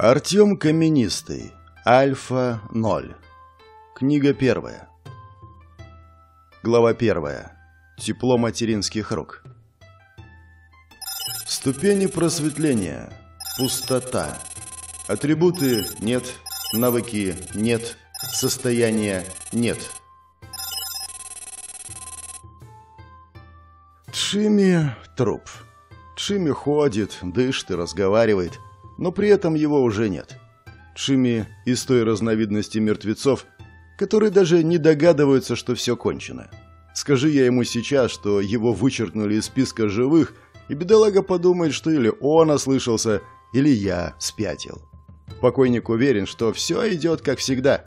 Артем Каменистый. Альфа-0. Книга первая. Глава первая. Тепло материнских рук. Ступени просветления. Пустота. Атрибуты – нет. Навыки – нет. Состояние – нет. Тшими – труп. Тшими ходит, дышит и разговаривает – но при этом его уже нет. Шими из той разновидности мертвецов, которые даже не догадываются, что все кончено. Скажи я ему сейчас, что его вычеркнули из списка живых, и бедолага подумает, что или он ослышался, или я спятил. Покойник уверен, что все идет как всегда.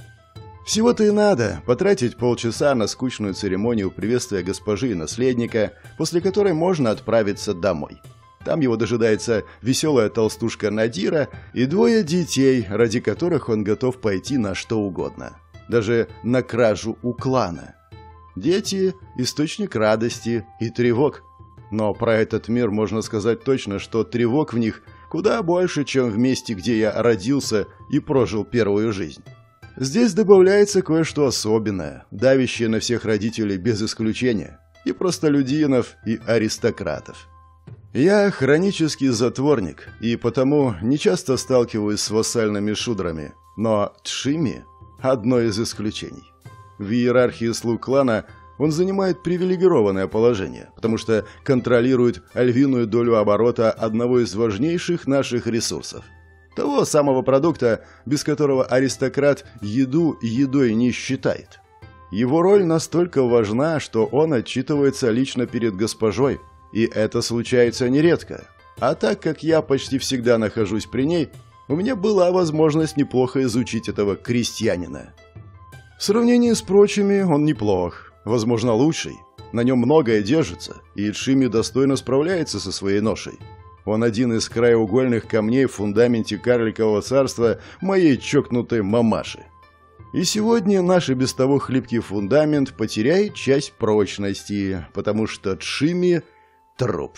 Всего-то и надо потратить полчаса на скучную церемонию приветствия госпожи и наследника, после которой можно отправиться домой. Там его дожидается веселая толстушка Надира и двое детей, ради которых он готов пойти на что угодно. Даже на кражу у клана. Дети – источник радости и тревог. Но про этот мир можно сказать точно, что тревог в них куда больше, чем в месте, где я родился и прожил первую жизнь. Здесь добавляется кое-что особенное, давящее на всех родителей без исключения – и простолюдинов, и аристократов. Я хронический затворник, и потому нечасто сталкиваюсь с вассальными шудрами, но Тшими – одно из исключений. В иерархии слуг клана он занимает привилегированное положение, потому что контролирует львиную долю оборота одного из важнейших наших ресурсов – того самого продукта, без которого аристократ еду едой не считает. Его роль настолько важна, что он отчитывается лично перед госпожой – и это случается нередко. А так как я почти всегда нахожусь при ней, у меня была возможность неплохо изучить этого крестьянина. В сравнении с прочими он неплох, возможно, лучший. На нем многое держится, и Ичими достойно справляется со своей ношей. Он один из краеугольных камней в фундаменте карликового царства моей чокнутой мамаши. И сегодня наш и без того хлипкий фундамент потеряет часть прочности, потому что Чими Труп.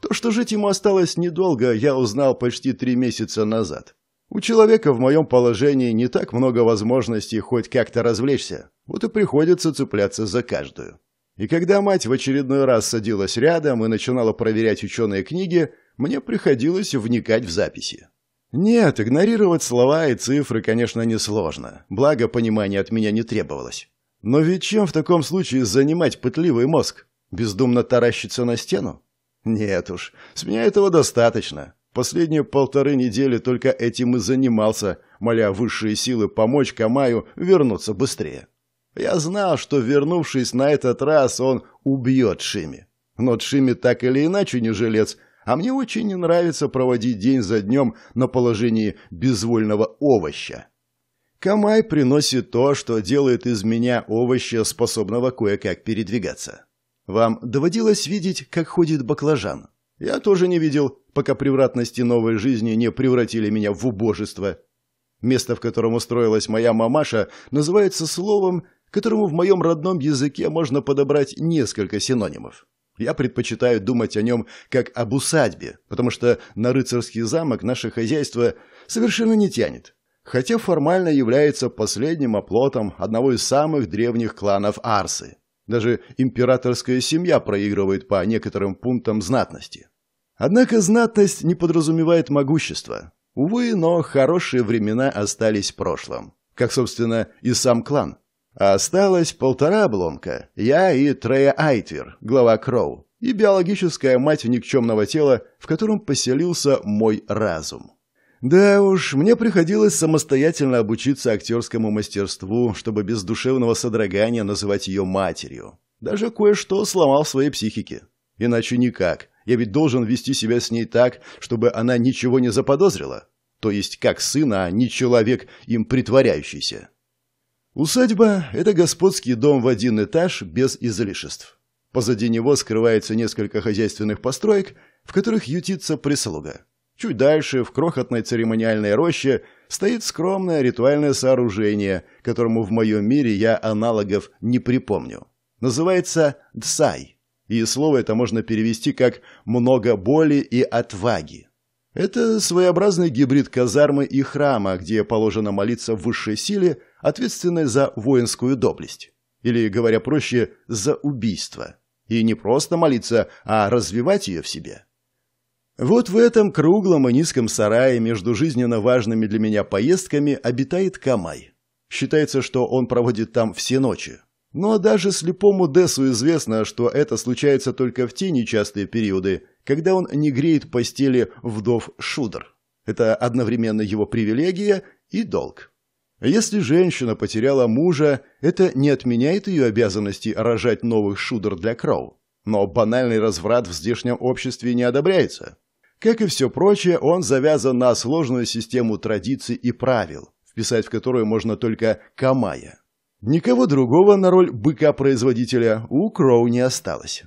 То, что жить ему осталось недолго, я узнал почти три месяца назад. У человека в моем положении не так много возможностей хоть как-то развлечься, вот и приходится цепляться за каждую. И когда мать в очередной раз садилась рядом и начинала проверять ученые книги, мне приходилось вникать в записи. Нет, игнорировать слова и цифры, конечно, несложно, благо понимания от меня не требовалось. Но ведь чем в таком случае занимать пытливый мозг? Бездумно таращиться на стену? Нет уж, с меня этого достаточно. Последние полторы недели только этим и занимался, моля высшие силы помочь Камаю вернуться быстрее. Я знал, что, вернувшись на этот раз, он убьет Шими. Но Шими так или иначе не жилец, а мне очень не нравится проводить день за днем на положении безвольного овоща. Камай приносит то, что делает из меня овоща, способного кое-как передвигаться. Вам доводилось видеть, как ходит баклажан? Я тоже не видел, пока превратности новой жизни не превратили меня в убожество. Место, в котором устроилась моя мамаша, называется словом, которому в моем родном языке можно подобрать несколько синонимов. Я предпочитаю думать о нем как об усадьбе, потому что на рыцарский замок наше хозяйство совершенно не тянет, хотя формально является последним оплотом одного из самых древних кланов Арсы. Даже императорская семья проигрывает по некоторым пунктам знатности. Однако знатность не подразумевает могущество. Увы, но хорошие времена остались в прошлом. Как, собственно, и сам клан. А осталось полтора обломка. Я и Трея Айтвер, глава Кроу, и биологическая мать никчемного тела, в котором поселился мой разум. Да уж, мне приходилось самостоятельно обучиться актерскому мастерству, чтобы без душевного содрогания называть ее матерью. Даже кое-что сломал в своей психике. Иначе никак. Я ведь должен вести себя с ней так, чтобы она ничего не заподозрила. То есть как сына, а не человек, им притворяющийся. Усадьба – это господский дом в один этаж без излишеств. Позади него скрывается несколько хозяйственных построек, в которых ютится прислуга. Чуть дальше, в крохотной церемониальной роще, стоит скромное ритуальное сооружение, которому в моем мире я аналогов не припомню. Называется «дсай», и слово это можно перевести как «много боли и отваги». Это своеобразный гибрид казармы и храма, где положено молиться высшей силе, ответственной за воинскую доблесть. Или, говоря проще, за убийство. И не просто молиться, а развивать ее в себе. Вот в этом круглом и низком сарае между жизненно важными для меня поездками обитает Камай. Считается, что он проводит там все ночи. Но ну, а даже слепому Десу известно, что это случается только в те нечастые периоды, когда он не греет постели вдов Шудр. Это одновременно его привилегия и долг. Если женщина потеряла мужа, это не отменяет ее обязанности рожать новых Шудр для Кроу. Но банальный разврат в здешнем обществе не одобряется. Как и все прочее, он завязан на сложную систему традиций и правил, вписать в которую можно только Камая. Никого другого на роль быка-производителя у Кроу не осталось.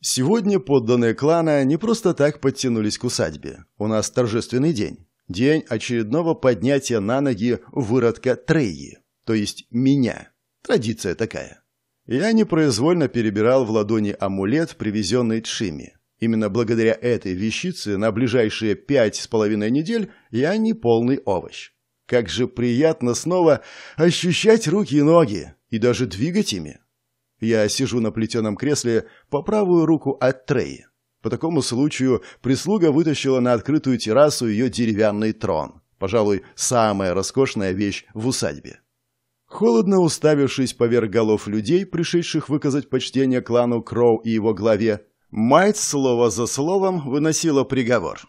Сегодня подданные клана не просто так подтянулись к усадьбе. У нас торжественный день. День очередного поднятия на ноги выродка Трейи, то есть меня. Традиция такая. Я непроизвольно перебирал в ладони амулет, привезенный Тшими. Именно благодаря этой вещице на ближайшие пять с половиной недель я не полный овощ. Как же приятно снова ощущать руки и ноги, и даже двигать ими. Я сижу на плетеном кресле по правую руку от Треи. По такому случаю прислуга вытащила на открытую террасу ее деревянный трон. Пожалуй, самая роскошная вещь в усадьбе. Холодно уставившись поверх голов людей, пришедших выказать почтение клану Кроу и его главе, Мать слово за словом выносила приговор.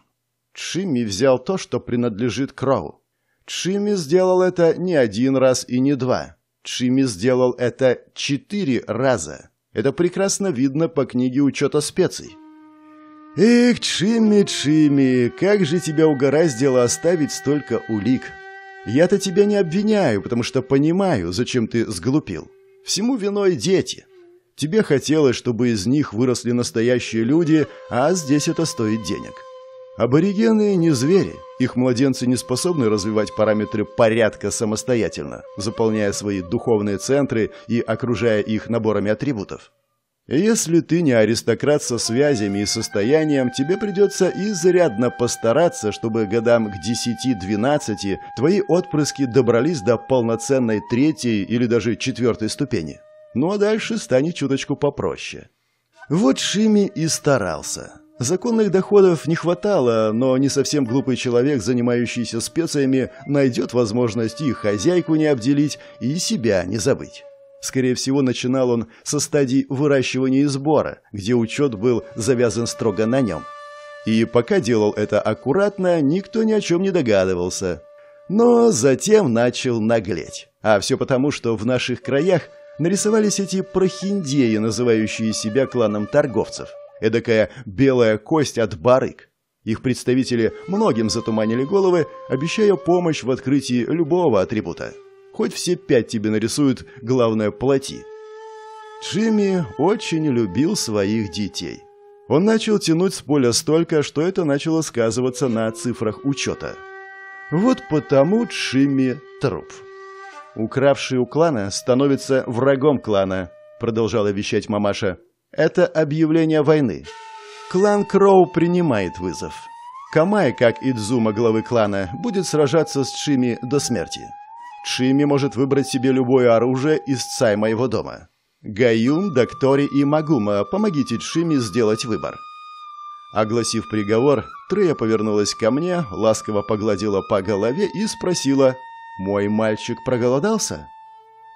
Чими взял то, что принадлежит Кроу. Чими сделал это не один раз и не два. Чими сделал это четыре раза. Это прекрасно видно по книге учета специй. «Эх, Чимми, Чимми, как же тебя угораздило оставить столько улик! Я-то тебя не обвиняю, потому что понимаю, зачем ты сглупил. Всему виной дети. Тебе хотелось, чтобы из них выросли настоящие люди, а здесь это стоит денег. Аборигены не звери. Их младенцы не способны развивать параметры порядка самостоятельно, заполняя свои духовные центры и окружая их наборами атрибутов. Если ты не аристократ со связями и состоянием, тебе придется изрядно постараться, чтобы годам к 10-12 твои отпрыски добрались до полноценной третьей или даже четвертой ступени. Ну а дальше станет чуточку попроще. Вот Шими и старался. Законных доходов не хватало, но не совсем глупый человек, занимающийся специями, найдет возможность и хозяйку не обделить, и себя не забыть. Скорее всего, начинал он со стадии выращивания и сбора, где учет был завязан строго на нем. И пока делал это аккуратно, никто ни о чем не догадывался. Но затем начал наглеть. А все потому, что в наших краях – нарисовались эти прохиндеи, называющие себя кланом торговцев. Эдакая белая кость от барыг. Их представители многим затуманили головы, обещая помощь в открытии любого атрибута. Хоть все пять тебе нарисуют, главное – плати. Джимми очень любил своих детей. Он начал тянуть с поля столько, что это начало сказываться на цифрах учета. Вот потому Джимми труп. «Укравший у клана становится врагом клана», — продолжала вещать мамаша. «Это объявление войны. Клан Кроу принимает вызов. Камай, как и Дзума главы клана, будет сражаться с Чими до смерти. Чими может выбрать себе любое оружие из цай моего дома. Гаюн, Доктори и Магума, помогите Чими сделать выбор». Огласив приговор, Трея повернулась ко мне, ласково погладила по голове и спросила — мой мальчик проголодался?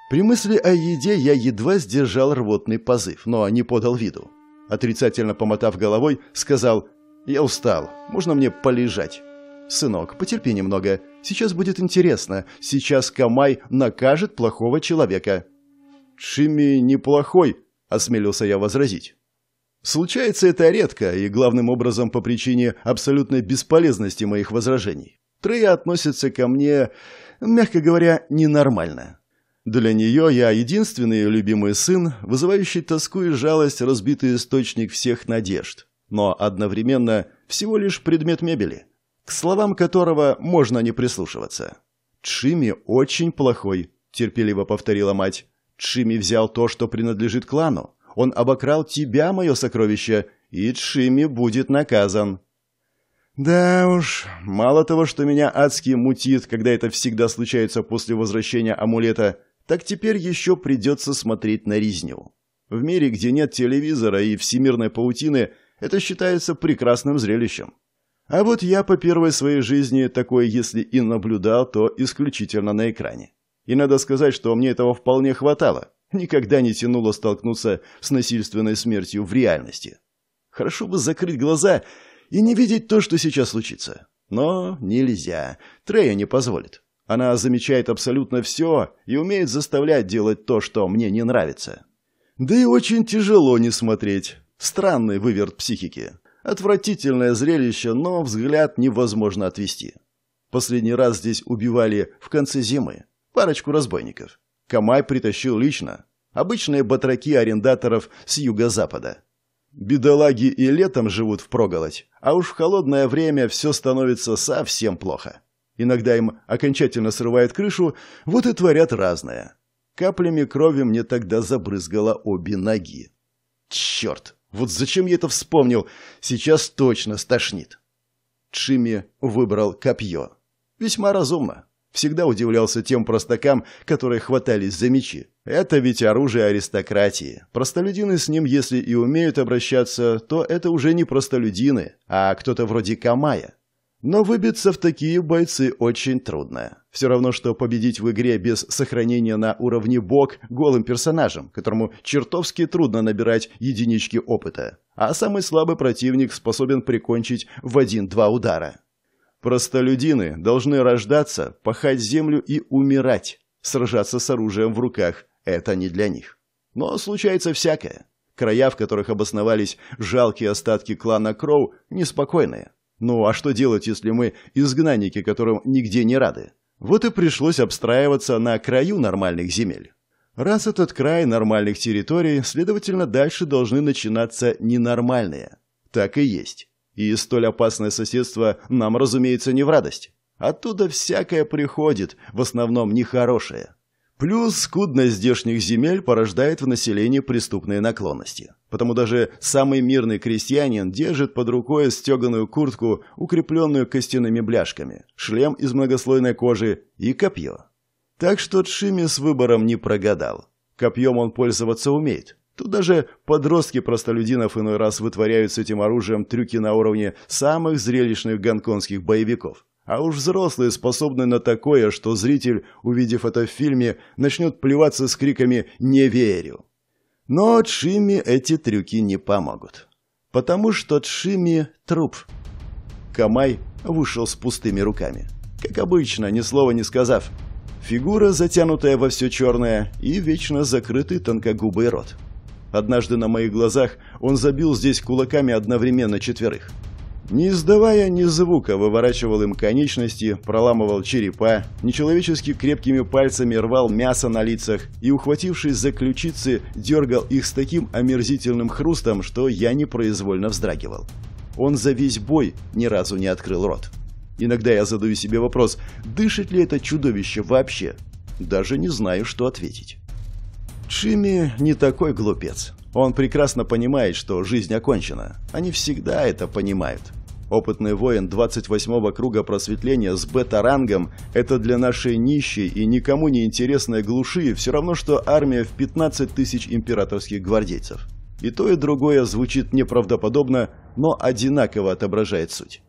При мысли о еде я едва сдержал рвотный позыв, но не подал виду. Отрицательно помотав головой, сказал «Я устал, можно мне полежать?» «Сынок, потерпи немного, сейчас будет интересно, сейчас Камай накажет плохого человека». «Шими неплохой», — осмелился я возразить. Случается это редко и главным образом по причине абсолютной бесполезности моих возражений. Трея относится ко мне, мягко говоря, ненормально. Для нее я единственный любимый сын, вызывающий тоску и жалость разбитый источник всех надежд, но одновременно всего лишь предмет мебели, к словам которого можно не прислушиваться. «Чими очень плохой», — терпеливо повторила мать. «Чими взял то, что принадлежит клану. Он обокрал тебя, мое сокровище, и Чими будет наказан». Да уж, мало того, что меня адски мутит, когда это всегда случается после возвращения амулета, так теперь еще придется смотреть на резню. В мире, где нет телевизора и всемирной паутины, это считается прекрасным зрелищем. А вот я по первой своей жизни такое, если и наблюдал, то исключительно на экране. И надо сказать, что мне этого вполне хватало. Никогда не тянуло столкнуться с насильственной смертью в реальности. Хорошо бы закрыть глаза и не видеть то, что сейчас случится. Но нельзя. Трея не позволит. Она замечает абсолютно все и умеет заставлять делать то, что мне не нравится. Да и очень тяжело не смотреть. Странный выверт психики. Отвратительное зрелище, но взгляд невозможно отвести. Последний раз здесь убивали в конце зимы. Парочку разбойников. Камай притащил лично. Обычные батраки арендаторов с юго-запада. Бедолаги и летом живут в проголодь, а уж в холодное время все становится совсем плохо. Иногда им окончательно срывает крышу, вот и творят разное. Каплями крови мне тогда забрызгало обе ноги. Черт, вот зачем я это вспомнил? Сейчас точно стошнит. Чими выбрал копье. Весьма разумно. Всегда удивлялся тем простакам, которые хватались за мечи. Это ведь оружие аристократии. Простолюдины с ним, если и умеют обращаться, то это уже не простолюдины, а кто-то вроде Камая. Но выбиться в такие бойцы очень трудно. Все равно, что победить в игре без сохранения на уровне бог голым персонажем, которому чертовски трудно набирать единички опыта. А самый слабый противник способен прикончить в один-два удара. Простолюдины должны рождаться, пахать землю и умирать. Сражаться с оружием в руках – это не для них. Но случается всякое. Края, в которых обосновались жалкие остатки клана Кроу, неспокойные. Ну а что делать, если мы изгнанники, которым нигде не рады? Вот и пришлось обстраиваться на краю нормальных земель. Раз этот край нормальных территорий, следовательно, дальше должны начинаться ненормальные. Так и есть. И столь опасное соседство нам, разумеется, не в радость. Оттуда всякое приходит, в основном нехорошее. Плюс скудность здешних земель порождает в населении преступные наклонности. Потому даже самый мирный крестьянин держит под рукой стеганую куртку, укрепленную костяными бляшками, шлем из многослойной кожи и копье. Так что Тшими с выбором не прогадал. Копьем он пользоваться умеет. Тут даже подростки простолюдинов иной раз вытворяют с этим оружием трюки на уровне самых зрелищных гонконгских боевиков. А уж взрослые способны на такое, что зритель, увидев это в фильме, начнет плеваться с криками «Не верю!». Но Чимми эти трюки не помогут. Потому что Чимми – труп. Камай вышел с пустыми руками. Как обычно, ни слова не сказав. Фигура, затянутая во все черное, и вечно закрытый тонкогубый рот. Однажды на моих глазах он забил здесь кулаками одновременно четверых. Не издавая ни звука, выворачивал им конечности, проламывал черепа, нечеловечески крепкими пальцами рвал мясо на лицах и, ухватившись за ключицы, дергал их с таким омерзительным хрустом, что я непроизвольно вздрагивал. Он за весь бой ни разу не открыл рот. Иногда я задаю себе вопрос, дышит ли это чудовище вообще? Даже не знаю, что ответить. Чими не такой глупец. Он прекрасно понимает, что жизнь окончена. Они всегда это понимают. Опытный воин 28-го круга просветления с бета-рангом – это для нашей нищей и никому не интересной глуши все равно, что армия в 15 тысяч императорских гвардейцев. И то, и другое звучит неправдоподобно, но одинаково отображает суть.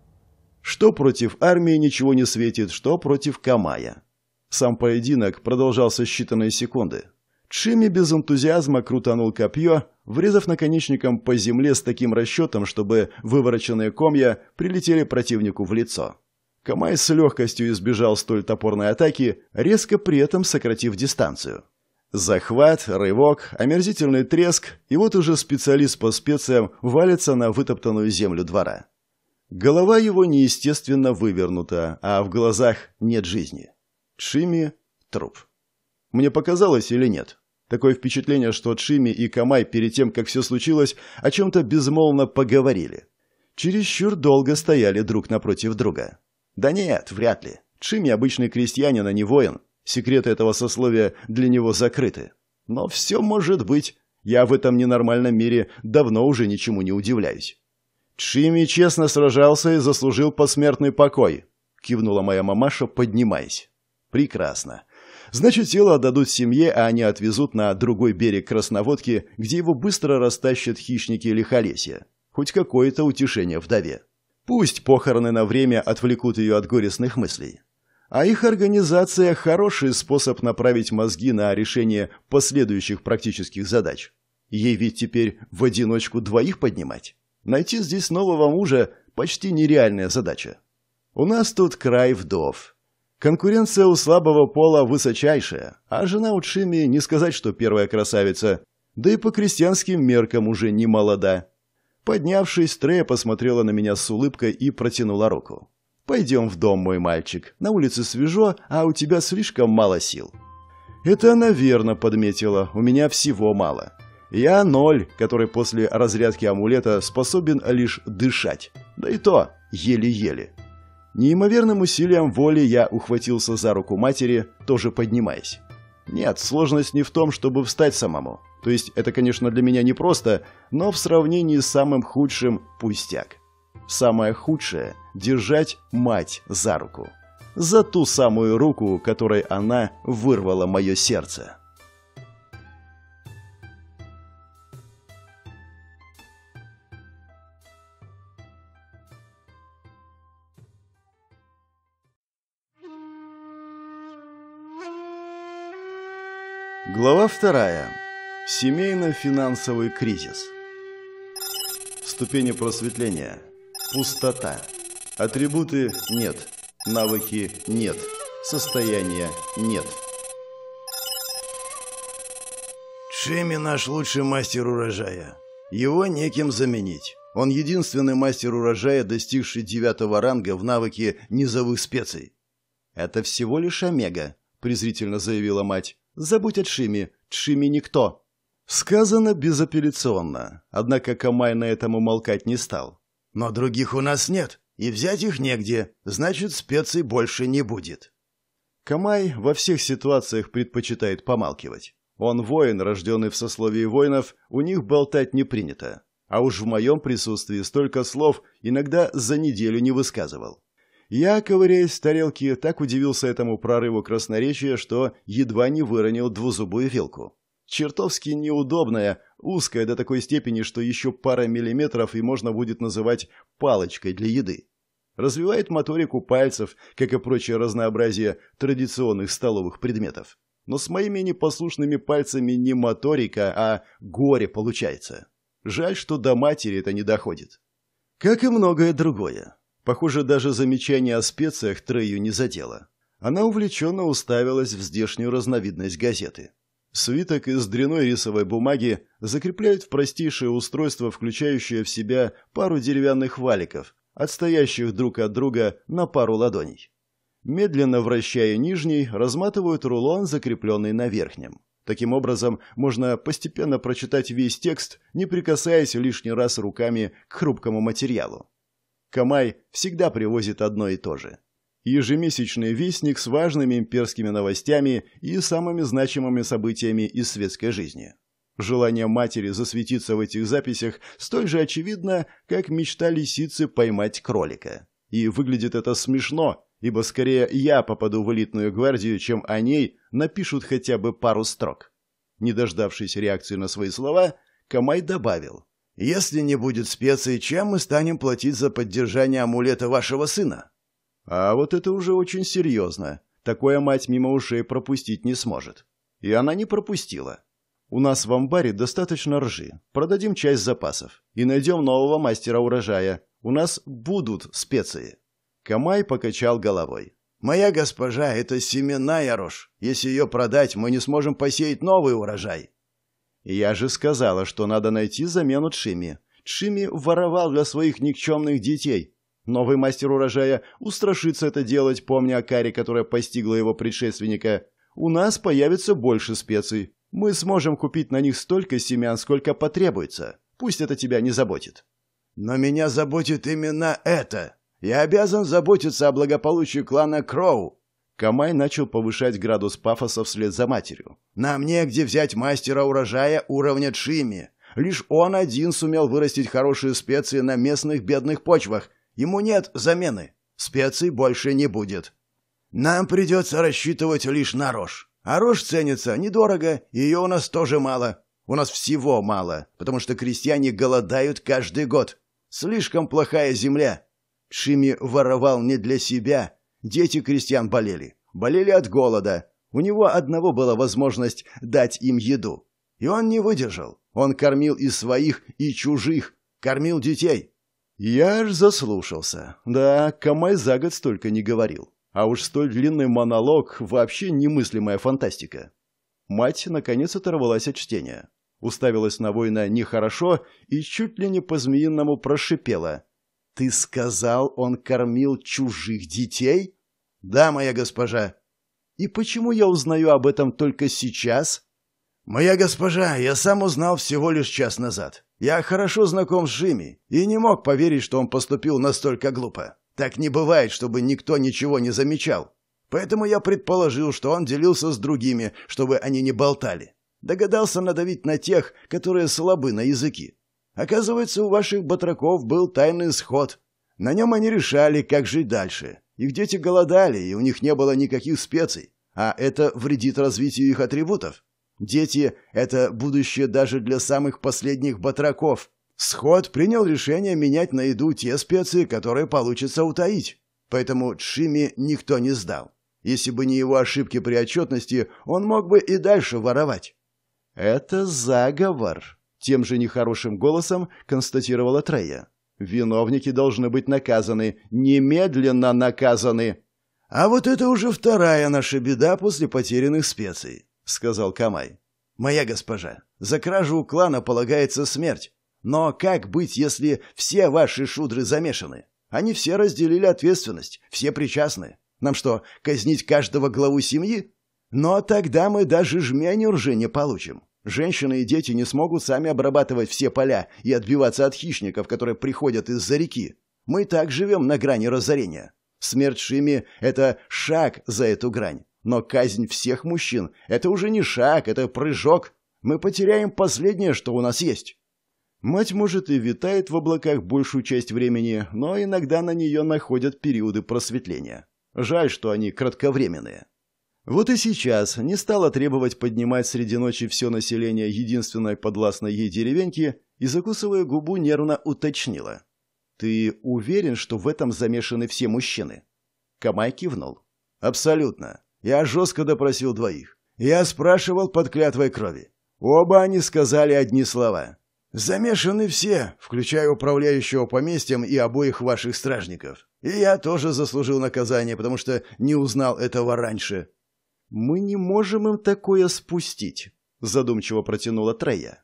Что против армии ничего не светит, что против Камая. Сам поединок продолжался считанные секунды. Чими без энтузиазма крутанул копье, врезав наконечником по земле с таким расчетом, чтобы вывороченные комья прилетели противнику в лицо. Камай с легкостью избежал столь топорной атаки, резко при этом сократив дистанцию. Захват, рывок, омерзительный треск, и вот уже специалист по специям валится на вытоптанную землю двора. Голова его неестественно вывернута, а в глазах нет жизни. Шими — труп. Мне показалось или нет? Такое впечатление, что Чими и Камай перед тем, как все случилось, о чем-то безмолвно поговорили. Чересчур долго стояли друг напротив друга. Да нет, вряд ли. Чими обычный крестьянин, а не воин. Секреты этого сословия для него закрыты. Но все может быть. Я в этом ненормальном мире давно уже ничему не удивляюсь. Чими честно сражался и заслужил посмертный покой. Кивнула моя мамаша, поднимаясь. Прекрасно. Значит, тело отдадут семье, а они отвезут на другой берег Красноводки, где его быстро растащат хищники лихолесья. Хоть какое-то утешение вдове. Пусть похороны на время отвлекут ее от горестных мыслей. А их организация – хороший способ направить мозги на решение последующих практических задач. Ей ведь теперь в одиночку двоих поднимать. Найти здесь нового мужа – почти нереальная задача. У нас тут край вдов. Конкуренция у слабого пола высочайшая, а жена у Учими не сказать, что первая красавица, да и по крестьянским меркам уже не молода. Поднявшись, Трея посмотрела на меня с улыбкой и протянула руку. «Пойдем в дом, мой мальчик. На улице свежо, а у тебя слишком мало сил». Это она верно подметила, у меня всего мало. Я ноль, который после разрядки амулета способен лишь дышать. Да и то еле-еле. Неимоверным усилием воли я ухватился за руку матери, тоже поднимаясь. Нет, сложность не в том, чтобы встать самому. То есть это, конечно, для меня непросто, но в сравнении с самым худшим – пустяк. Самое худшее – держать мать за руку. За ту самую руку, которой она вырвала мое сердце. Глава вторая. Семейно-финансовый кризис. Ступени просветления. Пустота. Атрибуты нет. Навыки нет. Состояние нет. Шими наш лучший мастер урожая. Его неким заменить. Он единственный мастер урожая, достигший девятого ранга в навыке низовых специй. «Это всего лишь омега», — презрительно заявила мать. Забудь о Тшиме. Тшиме никто. Сказано безапелляционно. Однако Камай на этом умолкать не стал. Но других у нас нет, и взять их негде. Значит, специй больше не будет. Камай во всех ситуациях предпочитает помалкивать. Он воин, рожденный в сословии воинов, у них болтать не принято. А уж в моем присутствии столько слов иногда за неделю не высказывал. Я, ковыряясь в тарелке, так удивился этому прорыву красноречия, что едва не выронил двузубую вилку. Чертовски неудобная, узкая до такой степени, что еще пара миллиметров и можно будет называть палочкой для еды. Развивает моторику пальцев, как и прочее разнообразие традиционных столовых предметов. Но с моими непослушными пальцами не моторика, а горе получается. Жаль, что до матери это не доходит. Как и многое другое. Похоже, даже замечание о специях Трею не задело. Она увлеченно уставилась в здешнюю разновидность газеты. Свиток из дряной рисовой бумаги закрепляют в простейшее устройство, включающее в себя пару деревянных валиков, отстоящих друг от друга на пару ладоней. Медленно вращая нижний, разматывают рулон, закрепленный на верхнем. Таким образом, можно постепенно прочитать весь текст, не прикасаясь лишний раз руками к хрупкому материалу. Камай всегда привозит одно и то же. Ежемесячный вестник с важными имперскими новостями и самыми значимыми событиями из светской жизни. Желание матери засветиться в этих записях столь же очевидно, как мечта лисицы поймать кролика. И выглядит это смешно, ибо скорее я попаду в элитную гвардию, чем о ней напишут хотя бы пару строк. Не дождавшись реакции на свои слова, Камай добавил. Если не будет специй, чем мы станем платить за поддержание амулета вашего сына? А вот это уже очень серьезно. Такое мать мимо ушей пропустить не сможет. И она не пропустила. У нас в амбаре достаточно ржи. Продадим часть запасов. И найдем нового мастера урожая. У нас будут специи. Камай покачал головой. «Моя госпожа, это семенная рожь. Если ее продать, мы не сможем посеять новый урожай». Я же сказала, что надо найти замену Чими. Чими воровал для своих никчемных детей. Новый мастер урожая устрашится это делать, помня о каре, которая постигла его предшественника. У нас появится больше специй. Мы сможем купить на них столько семян, сколько потребуется. Пусть это тебя не заботит. Но меня заботит именно это. Я обязан заботиться о благополучии клана Кроу. Камай начал повышать градус пафоса вслед за матерью. «Нам негде взять мастера урожая уровня Чими? Лишь он один сумел вырастить хорошие специи на местных бедных почвах. Ему нет замены. Специй больше не будет. Нам придется рассчитывать лишь на рожь. А рожь ценится недорого, ее у нас тоже мало. У нас всего мало, потому что крестьяне голодают каждый год. Слишком плохая земля. Чими воровал не для себя» Дети крестьян болели. Болели от голода. У него одного была возможность дать им еду. И он не выдержал. Он кормил и своих, и чужих. Кормил детей. Я ж заслушался. Да, Камай за год столько не говорил. А уж столь длинный монолог – вообще немыслимая фантастика. Мать, наконец, оторвалась от чтения. Уставилась на воина нехорошо и чуть ли не по-змеиному прошипела. «Ты сказал, он кормил чужих детей?» «Да, моя госпожа». «И почему я узнаю об этом только сейчас?» «Моя госпожа, я сам узнал всего лишь час назад. Я хорошо знаком с Жими и не мог поверить, что он поступил настолько глупо. Так не бывает, чтобы никто ничего не замечал. Поэтому я предположил, что он делился с другими, чтобы они не болтали. Догадался надавить на тех, которые слабы на языки. Оказывается, у ваших батраков был тайный сход. На нем они решали, как жить дальше. Их дети голодали, и у них не было никаких специй. А это вредит развитию их атрибутов. Дети – это будущее даже для самых последних батраков. Сход принял решение менять на еду те специи, которые получится утаить. Поэтому Чшими никто не сдал. Если бы не его ошибки при отчетности, он мог бы и дальше воровать. «Это заговор», тем же нехорошим голосом констатировала Трея. «Виновники должны быть наказаны. Немедленно наказаны!» «А вот это уже вторая наша беда после потерянных специй», — сказал Камай. «Моя госпожа, за кражу у клана полагается смерть. Но как быть, если все ваши шудры замешаны? Они все разделили ответственность, все причастны. Нам что, казнить каждого главу семьи? Но тогда мы даже жменю ржи не получим. Женщины и дети не смогут сами обрабатывать все поля и отбиваться от хищников, которые приходят из-за реки. Мы так живем на грани разорения. Смерть Шими – это шаг за эту грань. Но казнь всех мужчин – это уже не шаг, это прыжок. Мы потеряем последнее, что у нас есть. Мать, может, и витает в облаках большую часть времени, но иногда на нее находят периоды просветления. Жаль, что они кратковременные. Вот и сейчас не стала требовать поднимать среди ночи все население единственной подвластной ей деревеньки и, закусывая губу, нервно уточнила. «Ты уверен, что в этом замешаны все мужчины?» Камай кивнул. «Абсолютно. Я жестко допросил двоих. Я спрашивал под клятвой крови. Оба они сказали одни слова. Замешаны все, включая управляющего поместьем и обоих ваших стражников. И я тоже заслужил наказание, потому что не узнал этого раньше. «Мы не можем им такое спустить», — задумчиво протянула Трея.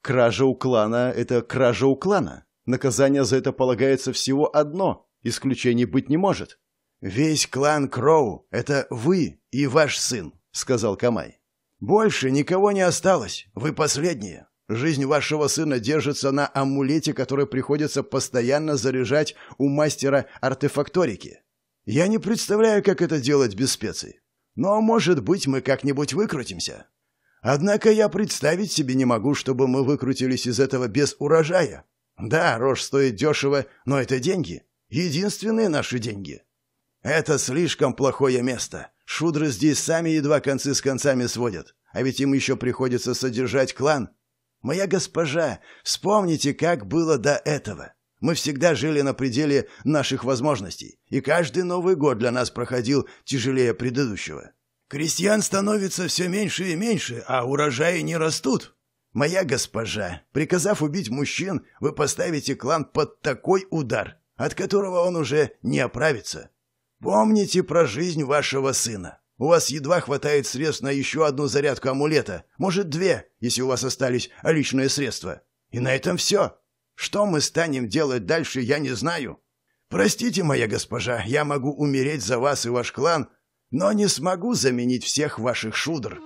«Кража у клана — это кража у клана. Наказание за это полагается всего одно, исключений быть не может». «Весь клан Кроу — это вы и ваш сын», — сказал Камай. «Больше никого не осталось. Вы последние. Жизнь вашего сына держится на амулете, который приходится постоянно заряжать у мастера артефакторики. Я не представляю, как это делать без специй. Но, может быть, мы как-нибудь выкрутимся. Однако я представить себе не могу, чтобы мы выкрутились из этого без урожая. Да, рожь стоит дешево, но это деньги. Единственные наши деньги. Это слишком плохое место. Шудры здесь сами едва концы с концами сводят. А ведь им еще приходится содержать клан. Моя госпожа, вспомните, как было до этого. Мы всегда жили на пределе наших возможностей, и каждый Новый год для нас проходил тяжелее предыдущего. Крестьян становится все меньше и меньше, а урожаи не растут. Моя госпожа, приказав убить мужчин, вы поставите клан под такой удар, от которого он уже не оправится. Помните про жизнь вашего сына. У вас едва хватает средств на еще одну зарядку амулета, может, две, если у вас остались личные средства. И на этом все. Что мы станем делать дальше, я не знаю. Простите, моя госпожа, я могу умереть за вас и ваш клан, но не смогу заменить всех ваших шудр».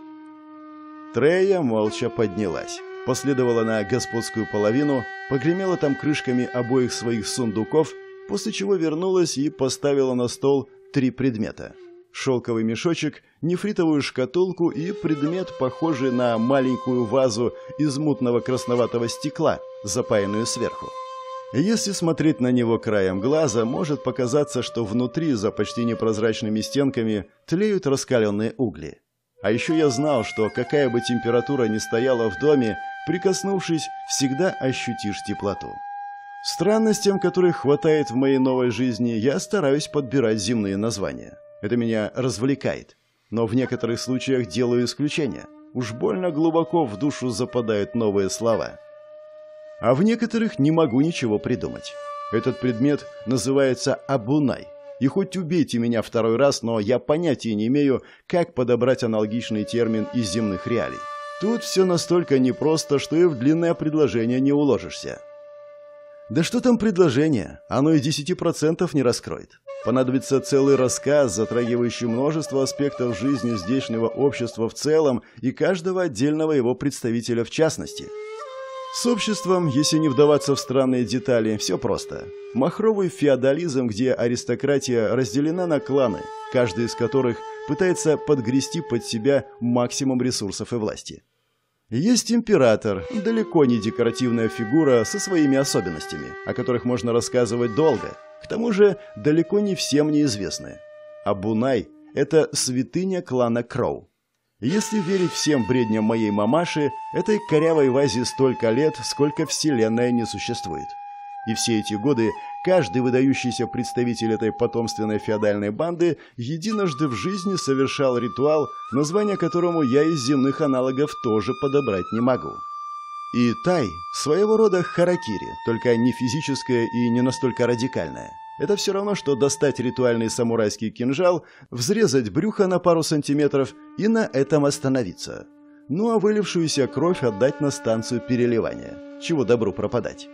Трея молча поднялась. Последовала на господскую половину, погремела там крышками обоих своих сундуков, после чего вернулась и поставила на стол три предмета – шелковый мешочек, нефритовую шкатулку и предмет, похожий на маленькую вазу из мутного красноватого стекла, запаянную сверху. Если смотреть на него краем глаза, может показаться, что внутри, за почти непрозрачными стенками, тлеют раскаленные угли. А еще я знал, что какая бы температура ни стояла в доме, прикоснувшись, всегда ощутишь теплоту. Странностям, которых хватает в моей новой жизни, я стараюсь подбирать земные названия. Это меня развлекает. Но в некоторых случаях делаю исключения. Уж больно глубоко в душу западают новые слова. А в некоторых не могу ничего придумать. Этот предмет называется «абунай». И хоть убейте меня второй раз, но я понятия не имею, как подобрать аналогичный термин из земных реалий. Тут все настолько непросто, что и в длинное предложение не уложишься. Да что там предложение? Оно и 10% не раскроет. Понадобится целый рассказ, затрагивающий множество аспектов жизни здешнего общества в целом и каждого отдельного его представителя в частности. С обществом, если не вдаваться в странные детали, все просто. Махровый феодализм, где аристократия разделена на кланы, каждый из которых пытается подгрести под себя максимум ресурсов и власти. Есть император, далеко не декоративная фигура со своими особенностями, о которых можно рассказывать долго – к тому же далеко не всем неизвестны. Абунай – это святыня клана Кроу. Если верить всем бредням моей мамаши, этой корявой вазе столько лет, сколько Вселенная не существует. И все эти годы каждый выдающийся представитель этой потомственной феодальной банды единожды в жизни совершал ритуал, название которому я из земных аналогов тоже подобрать не могу. И тай – своего рода харакири, только не физическое и не настолько радикальное. Это все равно, что достать ритуальный самурайский кинжал, взрезать брюхо на пару сантиметров и на этом остановиться. Ну а вылившуюся кровь отдать на станцию переливания. Чего добру пропадать.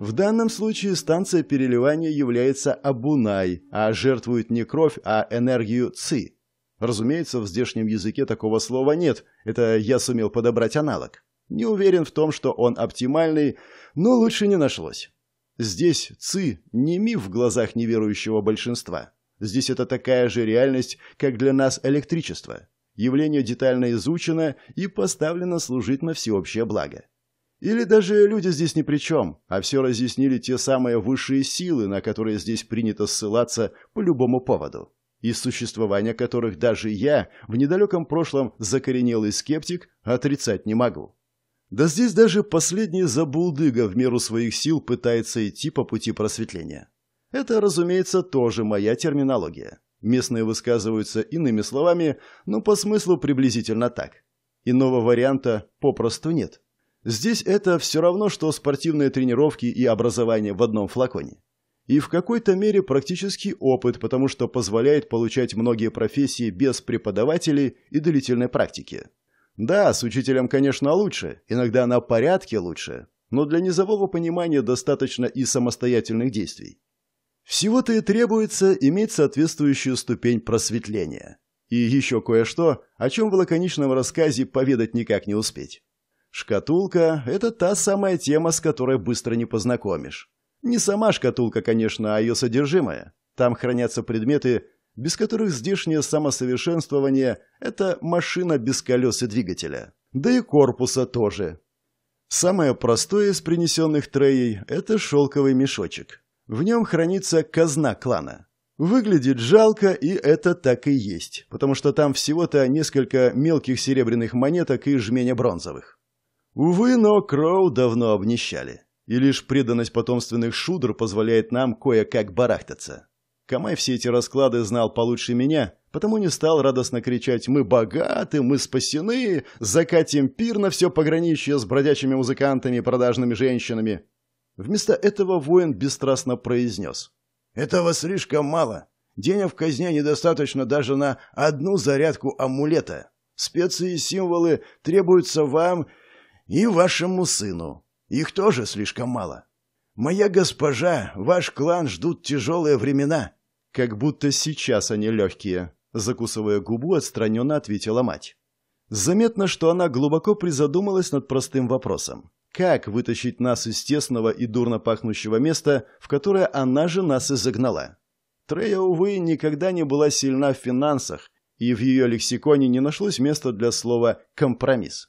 В данном случае станция переливания является Абунай, а жертвует не кровь, а энергию Ци. Разумеется, в здешнем языке такого слова нет, это я сумел подобрать аналог. Не уверен в том, что он оптимальный, но лучше не нашлось. Здесь ци не миф в глазах неверующего большинства. Здесь это такая же реальность, как для нас электричество. Явление детально изучено и поставлено служить на всеобщее благо. Или даже люди здесь ни при чем, а все разъяснили те самые высшие силы, на которые здесь принято ссылаться по любому поводу, из существования которых даже я, в недалеком прошлом закоренелый скептик, отрицать не могу. Да здесь даже последний забулдыга в меру своих сил пытается идти по пути просветления. Это, разумеется, тоже моя терминология. Местные высказываются иными словами, но по смыслу приблизительно так. Иного варианта попросту нет. Здесь это все равно, что спортивные тренировки и образование в одном флаконе. И в какой-то мере практический опыт, потому что позволяет получать многие профессии без преподавателей и длительной практики. Да, с учителем, конечно, лучше, иногда на порядке лучше, но для низового понимания достаточно и самостоятельных действий. Всего-то и требуется иметь соответствующую ступень просветления. И еще кое-что, о чем в лаконичном рассказе поведать никак не успеть. Шкатулка – это та самая тема, с которой быстро не познакомишь. Не сама шкатулка, конечно, а ее содержимое. Там хранятся предметы, без которых здешнее самосовершенствование – это машина без колес и двигателя. Да и корпуса тоже. Самое простое из принесенных треей – это шелковый мешочек. В нем хранится казна клана. Выглядит жалко, и это так и есть, потому что там всего-то несколько мелких серебряных монеток и жменя бронзовых. Увы, но Кроу давно обнищали, и лишь преданность потомственных шудр позволяет нам кое-как барахтаться. Камай все эти расклады знал получше меня, потому не стал радостно кричать «Мы богаты! Мы спасены! Закатим пир на все пограничье с бродячими музыкантами и продажными женщинами!» Вместо этого воин бесстрастно произнес «Этого слишком мало. Денег в казне недостаточно даже на одну зарядку амулета. Специи и символы требуются вам и вашему сыну. Их тоже слишком мало. Моя госпожа, ваш клан ждут тяжелые времена». «Как будто сейчас они легкие», — закусывая губу, отстраненно ответила мать. Заметно, что она глубоко призадумалась над простым вопросом. Как вытащить нас из тесного и дурно пахнущего места, в которое она же нас и загнала? Трея, увы, никогда не была сильна в финансах, и в ее лексиконе не нашлось места для слова «компромисс».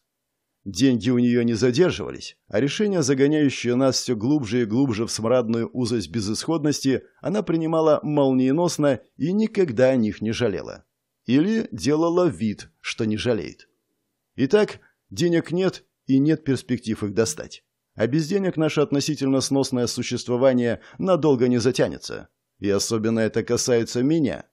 Деньги у нее не задерживались, а решения, загоняющие нас все глубже и глубже в смрадную узость безысходности, она принимала молниеносно и никогда о них не жалела. Или делала вид, что не жалеет. Итак, денег нет и нет перспектив их достать. А без денег наше относительно сносное существование надолго не затянется. И особенно это касается меня.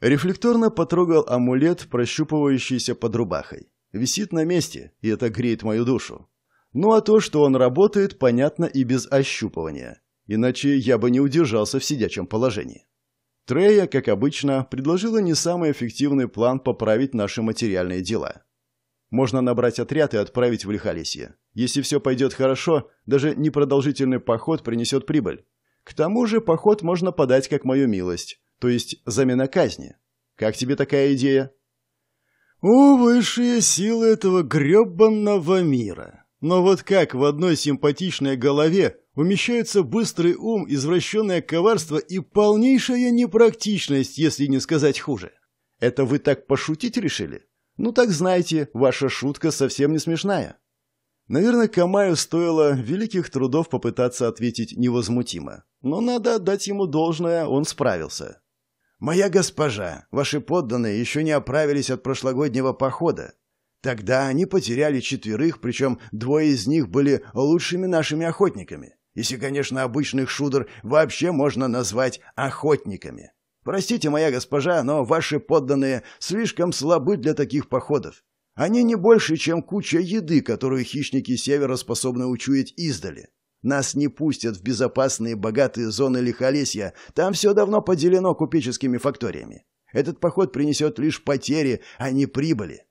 Рефлекторно потрогал амулет, прощупывающийся под рубахой. Висит на месте, и это греет мою душу. Ну а то, что он работает, понятно и без ощупывания. Иначе я бы не удержался в сидячем положении. Трея, как обычно, предложила не самый эффективный план поправить наши материальные дела. Можно набрать отряд и отправить в Лихолесье. Если все пойдет хорошо, даже непродолжительный поход принесет прибыль. К тому же поход можно подать как мою милость, то есть замена казни. Как тебе такая идея? «О, высшие силы этого гребанного мира!» Но вот как в одной симпатичной голове умещаются быстрый ум, извращенное коварство и полнейшая непрактичность, если не сказать хуже? Это вы так пошутить решили? Ну так знайте, ваша шутка совсем не смешная. Наверное, Камаю стоило великих трудов попытаться ответить невозмутимо. Но надо отдать ему должное, он справился. «Моя госпожа, ваши подданные еще не оправились от прошлогоднего похода. Тогда они потеряли четверых, причем двое из них были лучшими нашими охотниками. Если, конечно, обычных шудер вообще можно назвать охотниками. Простите, моя госпожа, но ваши подданные слишком слабы для таких походов. Они не больше, чем куча еды, которую хищники севера способны учуять издали. Нас не пустят в безопасные богатые зоны лихолесья, там все давно поделено купеческими факториями. Этот поход принесет лишь потери, а не прибыли.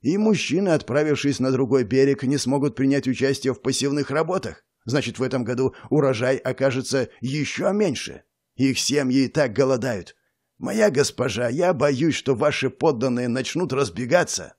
И мужчины, отправившись на другой берег, не смогут принять участие в пассивных работах. Значит, в этом году урожай окажется еще меньше. Их семьи и так голодают. Моя госпожа, я боюсь, что ваши подданные начнут разбегаться.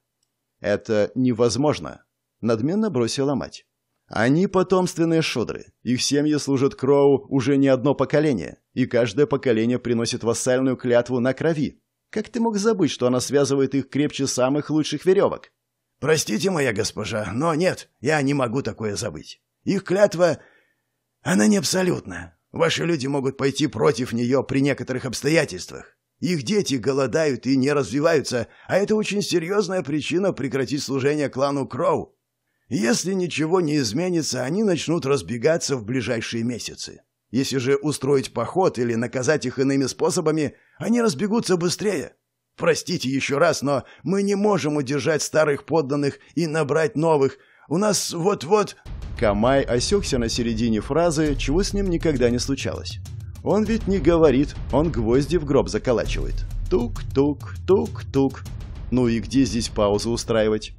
Это невозможно, надменно бросила мать. Они потомственные шудры. Их семьи служат Кроу уже не одно поколение, и каждое поколение приносит вассальную клятву на крови. Как ты мог забыть, что она связывает их крепче самых лучших веревок? Простите, моя госпожа, но нет, я не могу такое забыть. Их клятва, она не абсолютна. Ваши люди могут пойти против нее при некоторых обстоятельствах. Их дети голодают и не развиваются, а это очень серьезная причина прекратить служение клану Кроу. Если ничего не изменится, они начнут разбегаться в ближайшие месяцы. Если же устроить поход или наказать их иными способами, они разбегутся быстрее. Простите еще раз, но мы не можем удержать старых подданных и набрать новых. У нас вот-вот...» Камай осекся на середине фразы, чего с ним никогда не случалось. «Он ведь не говорит, он гвозди в гроб заколачивает. Тук-тук, тук-тук. Ну и где здесь паузу устраивать?»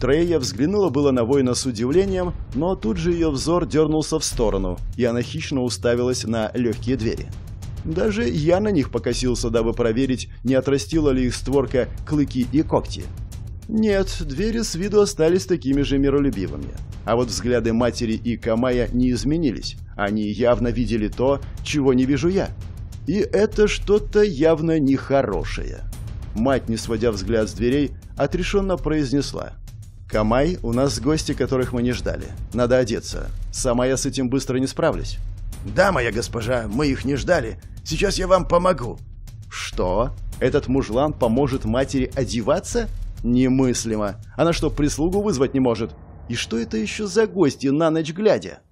Трея взглянула было на воина с удивлением, но тут же ее взор дернулся в сторону, и она хищно уставилась на легкие двери. Даже я на них покосился, дабы проверить, не отрастила ли их створка клыки и когти. Нет, двери с виду остались такими же миролюбивыми. А вот взгляды матери и Камая не изменились. Они явно видели то, чего не вижу я. И это что-то явно нехорошее. Мать, не сводя взгляд с дверей, отрешенно произнесла. Камай, у нас гости, которых мы не ждали. Надо одеться. Сама я с этим быстро не справлюсь. Да, моя госпожа, мы их не ждали. Сейчас я вам помогу. Что? Этот мужлан поможет матери одеваться? Немыслимо. Она что, прислугу вызвать не может? И что это еще за гости на ночь глядя?